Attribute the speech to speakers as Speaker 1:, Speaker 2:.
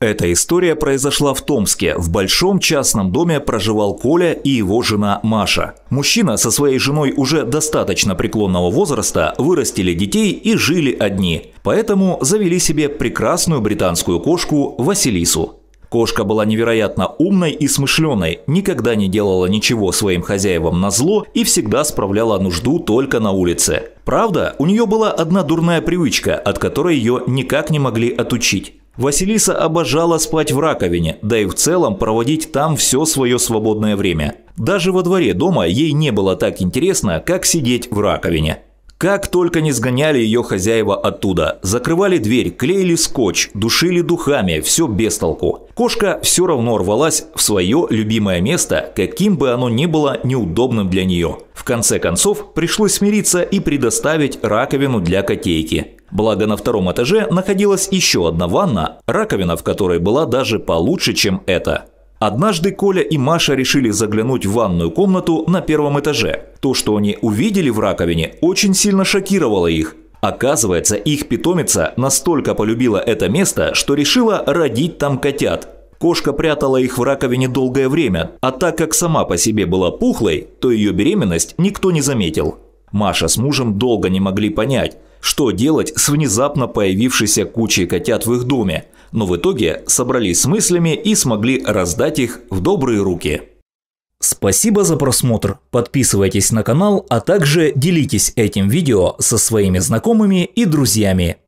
Speaker 1: Эта история произошла в Томске. В большом частном доме проживал Коля и его жена Маша. Мужчина со своей женой уже достаточно преклонного возраста вырастили детей и жили одни. Поэтому завели себе прекрасную британскую кошку Василису. Кошка была невероятно умной и смышленой, никогда не делала ничего своим хозяевам на зло и всегда справляла нужду только на улице. Правда, у нее была одна дурная привычка, от которой ее никак не могли отучить. Василиса обожала спать в раковине, да и в целом проводить там все свое свободное время. Даже во дворе дома ей не было так интересно, как сидеть в раковине. Как только не сгоняли ее хозяева оттуда, закрывали дверь, клеили скотч, душили духами, все без толку. Кошка все равно рвалась в свое любимое место, каким бы оно ни было неудобным для нее. В конце концов, пришлось смириться и предоставить раковину для котейки. Благо на втором этаже находилась еще одна ванна, раковина в которой была даже получше, чем эта. Однажды Коля и Маша решили заглянуть в ванную комнату на первом этаже. То, что они увидели в раковине, очень сильно шокировало их. Оказывается, их питомица настолько полюбила это место, что решила родить там котят. Кошка прятала их в раковине долгое время, а так как сама по себе была пухлой, то ее беременность никто не заметил. Маша с мужем долго не могли понять, что делать с внезапно появившейся кучей котят в их доме, но в итоге собрались с мыслями и смогли раздать их в добрые руки. Спасибо за просмотр, подписывайтесь на канал, а также делитесь этим видео со своими знакомыми и друзьями.